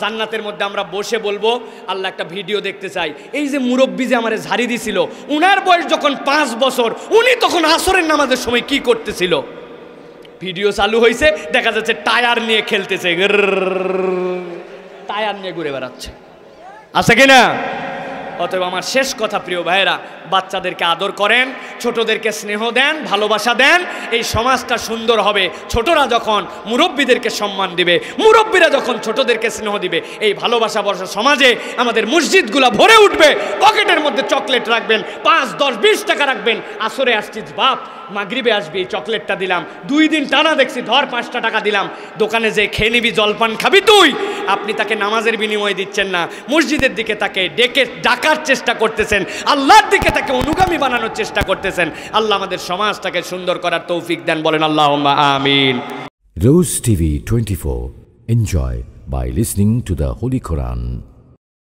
জান্নাতের মধ্যে আমরা বসে বলবো আল্লাহ একটা ভিডিও দেখতে চাই এই যে মুরব্বী যে আমার ঝাড়ি দিছিল উনার বয়স যখন পাঁচ বছর উনি তখন আসরের নামাজের সময় কি করতেছিল ভিডিও চালু হয়েছে দেখা যাচ্ছে টায়ার নিয়ে খেলতেছে আয়ার নিয়ে ঘুরে বেড়াচ্ছে আছে কিনা অতএব আমার শেষ কথা প্রিয় ভাইয়েরা বাচ্চাদেরকে আদর করেন ছোটদেরকে স্নেহ দেন ভালোবাসা দেন এই সমাজটা সুন্দর হবে ছোটরা যখন মুরব্বীদেরকে সম্মান দিবে মুরব্বীরা যখন ছোটদেরকে স্নেহ দিবে এই ভালোবাসা বর্ষা সমাজে আমাদের মসজিদগুলো ভরে উঠবে পকেটের মধ্যে চকলেট রাখবেন পাঁচ দশ বিশ টাকা রাখবেন আসরে আসছিস বাপ মাগরিবে আসবি এই চকলেটটা দিলাম দুই দিন টানা দেখছি ধর পাঁচটা টাকা দিলাম দোকানে যে খেয়ে নিবি জলপান খাবি তুই আপনি তাকে নামাজের বিনিময় দিচ্ছেন না মসজিদের দিকে তাকে ডেকে ডাকার চেষ্টা করতেছেন আল্লাহর দিকে তাকে অনুগামী বানানোর চেষ্টা করতেছেন আল্লাহ আমাদের সমাজটাকে সুন্দর করার তৌফিক দেন বলেন আল্লাহ আমিন রোজ TV twenty four enjoy by listening to the holy Quran